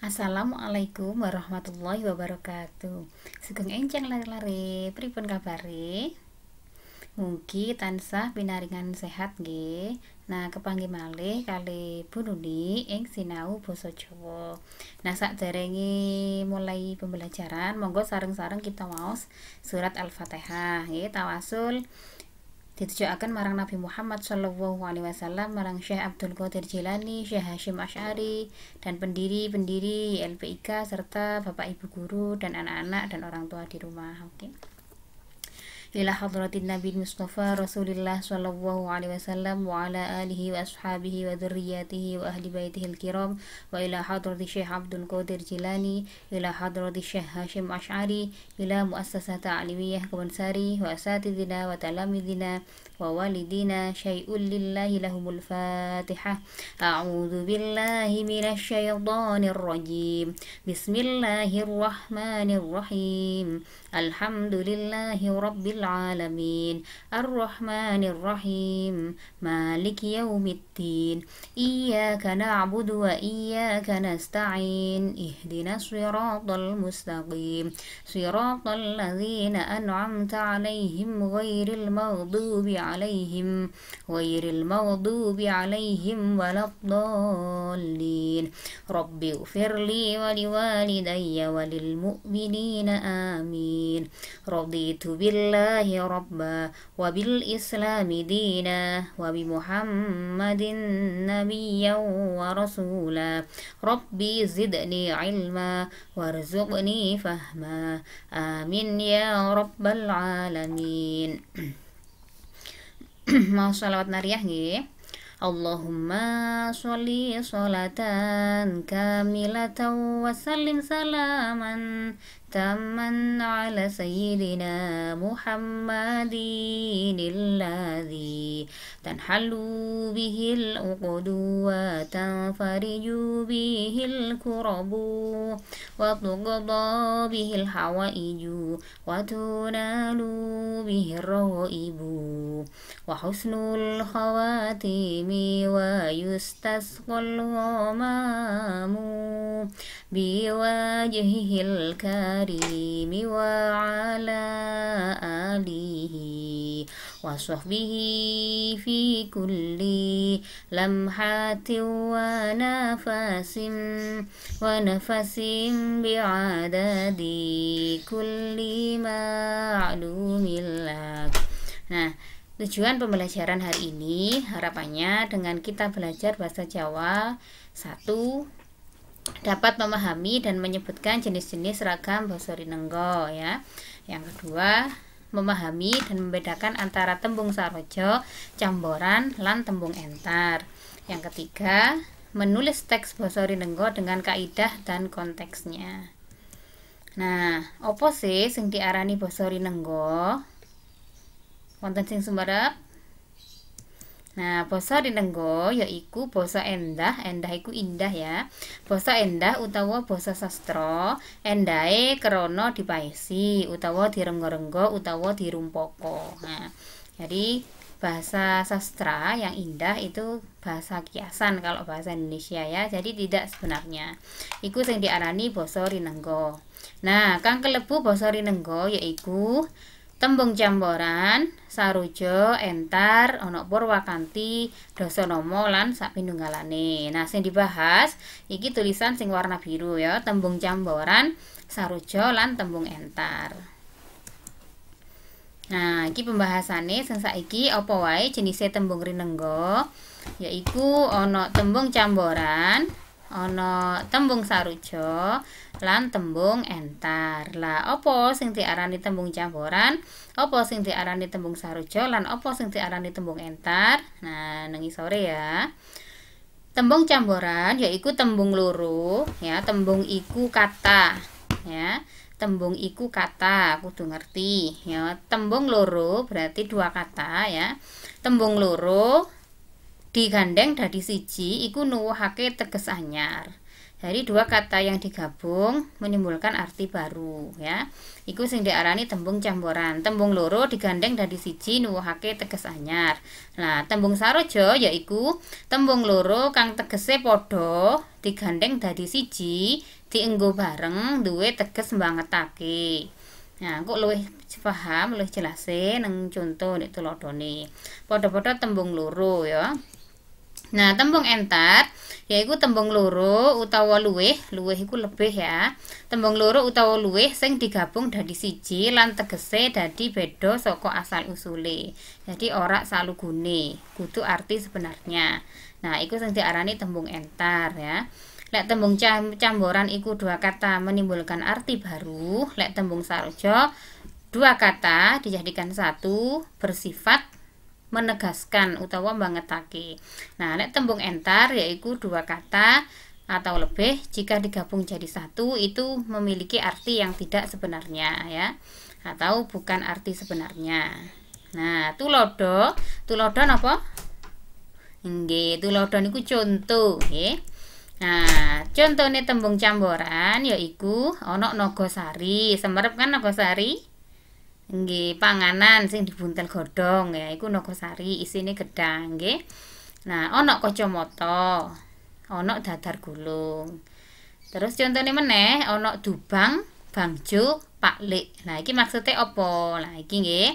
Assalamualaikum warahmatullahi wabarakatuh Sugeng enceng lari-lari Pripun kabari Mugi tansah binaringan sehat nggih. Nah, kepanggi malih kali Bu Nuni ing sinau boso Jawa. Nah, saat sakderenge mulai pembelajaran, monggo sarang-sarang kita maos surat Al-Fatihah nggih tawasul ditujukan marang Nabi Muhammad Shallallahu Alaihi Wasallam marang Syekh Abdul Qadir Jilani Syekh Hashim Ash'ari dan pendiri-pendiri LPIK serta bapak ibu guru dan anak-anak dan orang tua di rumah oke okay. إلى حضرة النبي المصطفى رسول الله صلى الله عليه وسلم وعلى آله وأصحابه وذرياته وأهل بيته الكرام وإلى حضرة الشيخ عبد القادر جيلاني إلى حضرة الشيخ هاشم أشعري إلى مؤسسة تعليمية كونساري وأساتذنا وتلامذنا ووالدينا شيء لله لهم الفاتحة أعوذ بالله من الشيطان الرجيم بسم الله الرحمن الرحيم الحمد لله رب العالمين العالمين الرحمن الرحيم مالك يوم الدين إياك نعبد وإياك نستعين اهدنا الصراط المستقيم صراط الذين أنعمت عليهم غير المغضوب عليهم غير المغضوب عليهم ولا الضالين رب اغفر لي ولوالدي وللمؤمنين آمين رضيت بالله بالله ربا وبالإسلام دينا وبمحمد نبيا ورسولا ربي زدني علما وارزقني فهما آمين يا رب العالمين ما شاء الله nggih Allahumma sholli sholatan kamilatan wa sallim تما على سيدنا محمد الذي تنحل به العقد وتنفرج به الكرب وتقضى به الحوائج وتنال به الرغائب وحسن الخواتم ويستسقى الغمام بوجهه الكريم وعلى آله وصحبه في كل لمحة ونفس ونفس بعدد كل معلوم لك Nah, Tujuan pembelajaran hari ini harapannya dengan kita belajar bahasa Jawa satu dapat memahami dan menyebutkan jenis-jenis ragam basa rinenggo ya. Yang kedua, memahami dan membedakan antara tembung sarojo, camboran, lan tembung entar. Yang ketiga, menulis teks basa rinenggo dengan kaidah dan konteksnya. Nah, opo sih sing diarani basa rinenggo? Wonten sing sumerep? Nah, basa dinenggo yaiku basa endah, endah iku indah ya. Basa endah utawa basa sastra, endahe krana dipaesi utawa direnggo-renggo utawa dirumpoko. Nah, jadi bahasa sastra yang indah itu bahasa kiasan kalau bahasa Indonesia ya jadi tidak sebenarnya iku sing diarani basa rinenggo nah kang kelebu basa rinenggo yaiku Tembung jamboran sarujo entar onok purwakanti dasanama lan pindunggalane Nah, sing dibahas iki tulisan sing warna biru ya, tembung jamboran sarujo lan tembung entar. Nah, iki pembahasane sing saiki apa wae jenise tembung rinenggo yaiku onok tembung jamboran ana tembung saruja lan tembung entar. Lah opo sing diarani tembung campuran? opo sing diarani tembung saruja lan opo sing diarani tembung entar? Nah, nengi sore ya. Tembung campuran yaitu tembung loro, ya, tembung iku kata, ya. Tembung iku kata, aku tuh ngerti, ya. Tembung loro berarti dua kata, ya. Tembung loro digandeng dari siji iku nuwuhake teges anyar dari dua kata yang digabung menimbulkan arti baru ya iku sing diarani tembung camboran tembung loro digandeng dari siji nuwuhake teges anyar nah tembung sarojo yaiku tembung loro kang tegese podo. digandeng dari siji dienggo bareng duwe teges mbangetake Nah, kok lebih paham, lebih jelasin nang conto nek tulodone. Padha-padha tembung loro ya. Nah, tembung entar yaiku tembung loro utawa luwih, luwih iku lebih ya. Tembung loro utawa luwih sing digabung dadi siji lan tegese dadi beda saka asal usule. Jadi ora salugune, kudu arti sebenarnya. Nah, iku sing diarani tembung entar ya. Lek tembung camboran iku dua kata menimbulkan arti baru, lek tembung sarja dua kata dijadikan satu bersifat menegaskan utawa taki. Nah, nek tembung entar yaitu dua kata atau lebih jika digabung jadi satu itu memiliki arti yang tidak sebenarnya ya atau bukan arti sebenarnya. Nah, tulodo, tulodo apa? Nggih, tulodo niku contoh, nggih. Nah, contohnya tembung camboran yaitu onok nogosari. Semerep kan nogosari? nggih panganan sing dibuntel godhong ya iku nogosari isine gedhang nggih nah ana kacamata ana dadar gulung terus contohnya meneh ana dubang bangjo, paklik nah iki maksudnya apa nah iki nggih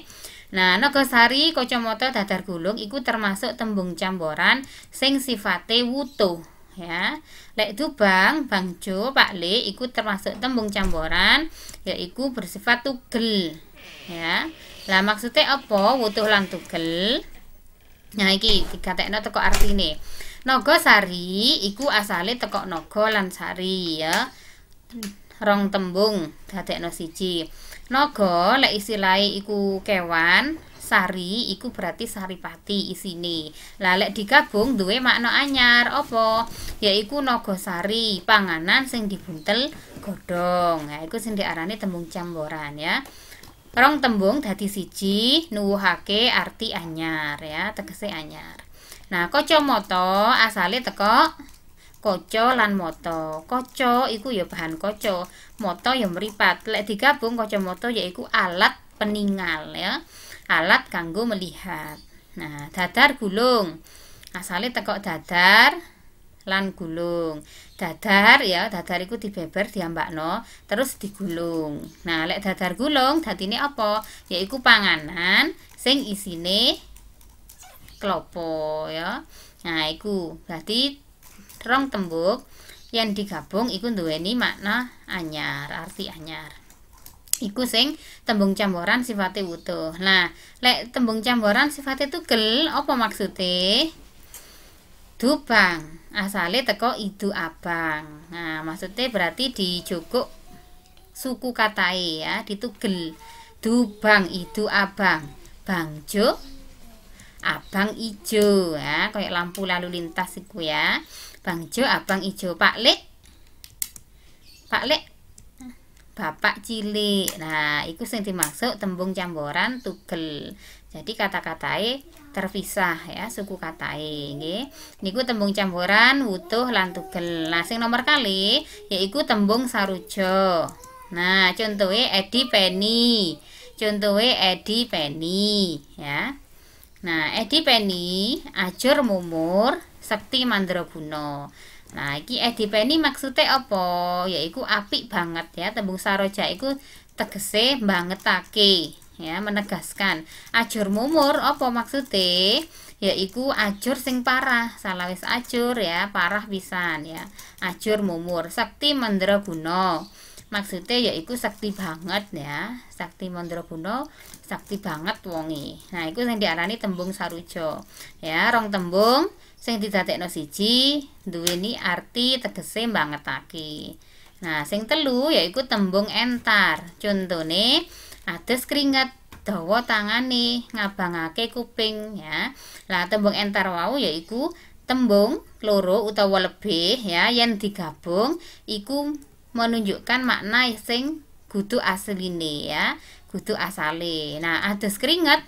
Nah, Nagasari kacamata dadar gulung iku termasuk tembung camboran sing sifate wuto, ya. Lek dubang, bangjo, pakle iku termasuk tembung camboran yaiku bersifat tugel ya lah maksudnya apa wutuh lan tugel nah iki dikatekno teko artine naga sari iku asale teko naga lan sari ya rong tembung dadekno siji naga lek isilahe iku kewan sari iku berarti saripati isine. Lah lek digabung duwe makna anyar apa? Yaiku naga sari, panganan sing dibuntel godhong. ya iku sing diarani tembung camboran ya. Rong tembung dadi siji nuwuhake arti anyar ya, tegese anyar. Nah, koco moto asale teko koco lan moto koco iku ya bahan koco moto ya meripat Lek digabung ya yaiku alat peningal ya. Alat kanggo melihat. Nah, dadar gulung. Asale teko dadar lan gulung dadar ya dadar iku dibeber diambakno terus digulung nah lek dadar gulung ini apa yaiku panganan sing isine klopo ya nah iku berarti rong tembok yang digabung iku duweni makna anyar arti anyar iku sing tembung camboran sifate utuh nah lek tembung camboran sifate tugel apa maksudnya Dubang asale teko idu abang. Nah, maksudnya berarti dijukuk suku katae ya, ditugel. Dubang idu abang. Bangjo abang ijo ya, kayak lampu lalu lintas iku ya. Bangjo abang ijo. Pak Lek. Pak Lek bapak cilik. Nah, ikut sing dimaksud tembung camboran tugel. Jadi kata-katae terpisah ya suku katae nggih. Niku tembung camboran wutuh lan tugel. Nah, sing nomor kali yaiku tembung saruja. Nah, contohnya Edi Penny. Contohnya Edi Penny ya. Nah, Edi Penny ajur mumur sekti mandraguna. Nah, iki edipeni eh, maksudnya apa? Yaiku apik banget ya. Tembung saroja iku tegese bangetake ya, menegaskan. Ajur mumur apa maksudnya? Yaiku ajur sing parah, salawis ajur ya, parah pisan ya. Ajur mumur, sakti mandraguna. Maksudnya yaiku sakti banget ya, sakti mandraguna, sakti banget wonge. Nah, iku sing diarani tembung Sarujo, Ya, rong tembung sing didadekno siji duweni arti tegese bangetake. Nah, sing telu yaiku tembung entar. Contone ades keringat dawa tangane ngabangake kuping ya. Lah tembung entar wau yaiku tembung loro utawa lebih ya yang digabung iku menunjukkan makna sing kudu asline ya, kudu asale. Nah, ades keringat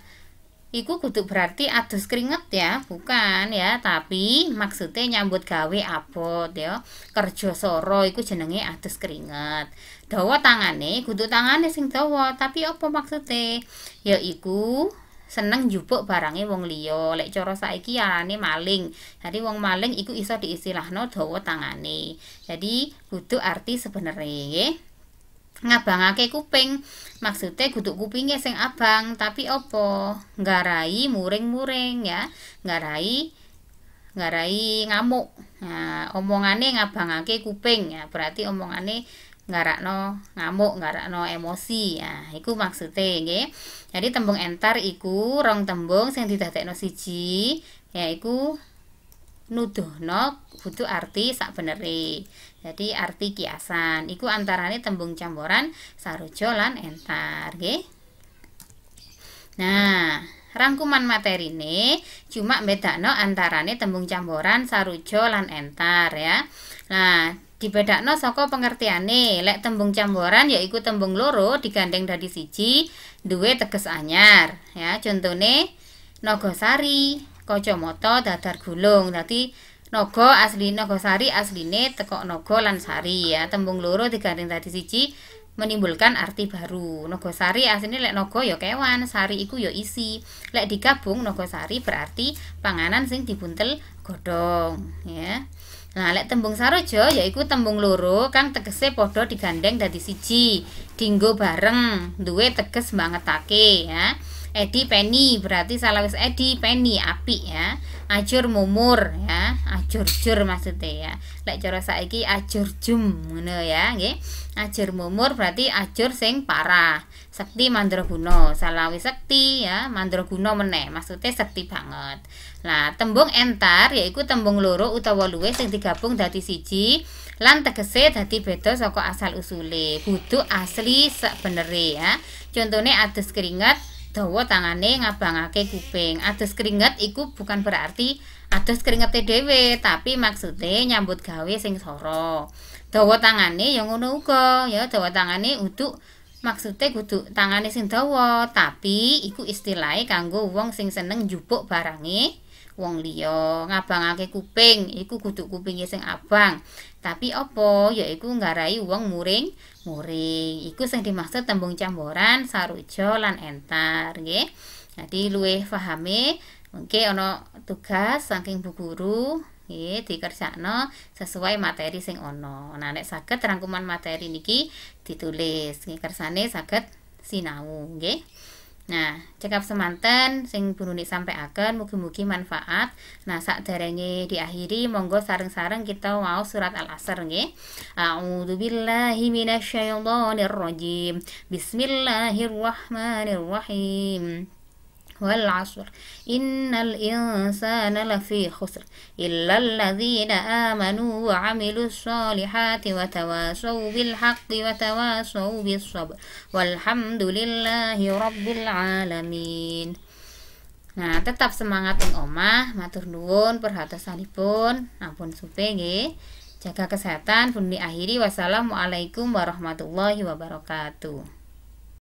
iku kudu berarti adus keringet ya bukan ya tapi maksudnya nyambut gawe abot ya kerja soro iku jenenge adus keringet dawa tangane kudu tangane sing dawa tapi apa maksudnya ya iku seneng jupuk barangnya wong liya lek cara saiki arane maling jadi wong maling iku iso diistilahno dawa tangane jadi kudu arti sebenarnya ngabangake kuping maksudnya kutuk kupingnya sing abang tapi opo nggarai muring-muring ya nggarai nggarai ngamuk nah, omongane ngabangake kuping ya berarti omongane no ngamuk no emosi ya iku maksudnya nggih jadi tembung entar iku rong tembung sing didadekno siji iku Nuduh nuduhno kudu arti sak beneri. Jadi arti kiasan iku antarane tembung campuran sarujo lan entar, ge Nah, rangkuman materi ini cuma bedakno antarane tembung campuran sarujo lan entar ya. Nah, dibedakno soko pengertiane. Lek tembung camboran yaiku tembung loro digandeng dari siji duwe teges anyar ya. Contone Nogosari, kacamata dadar gulung. Dadi naga asli naga sari asline tekok naga lan sari ya. Tembung loro digandeng dadi siji menimbulkan arti baru. Nogosari asline lek nogo ya kewan, sari iku ya isi. Lek digabung sari berarti panganan sing dibuntel godhong, ya. Nah, lek tembung sarojo yaiku tembung loro kang tegese padha digandeng dadi siji, dinggo bareng, duwe teges bangetake, ya. Edi Penny berarti salawis Edi Penny api ya ajur mumur ya ajur jur maksudnya ya lek cara saiki ajur jum ngono ya nggih ajur mumur berarti ajur sing parah sekti mandraguna Salawis sekti ya mandraguna meneh maksudnya sekti banget nah tembung entar yaitu tembung loro utawa luwih sing digabung dadi siji lan tegese dadi beda saka asal usule butuh asli sak ya contohnya adus keringat dawa tangane ngabangake kuping. atas keringat iku bukan berarti ados keringat tdw tapi maksudnya nyambut gawe sing soro Dawa tangane yang ngono uga, ya dawa tangane uduk maksudnya kudu tangane sing dawa, tapi iku istilahe kanggo wong sing seneng jupuk barange wong liya. Ngabangake kuping iku kudu kupinge sing abang. Tapi apa yaiku nggarai wong muring muring. Iku sing dimaksud tembung camboran sarujo lan entar, nggih. Jadi luwih pahami, oke ono tugas saking Bu Guru nggih dikerjakno sesuai materi sing ono. Nah nek saged rangkuman materi niki ditulis, nggih kersane saged sinau, nggih. Nah, cekap semanten sing sampai akan mugi-mugi manfaat. Nah, saat sakderenge diakhiri monggo sareng-sareng kita mau surat Al-Asr nggih. A'udzubillahi minasyaitonirrajim. Bismillahirrahmanirrahim. والعصر إن الإنسان لفي خسر إلا الذين آمنوا وعملوا الصالحات وتواصوا بالحق وتواصوا بالصبر والحمد لله رب العالمين Nah, tetap semangat ing omah, matur nuwun perhatosanipun, ampun supe nggih. Jaga kesehatan, pun akhiri wassalamualaikum warahmatullahi wabarakatuh.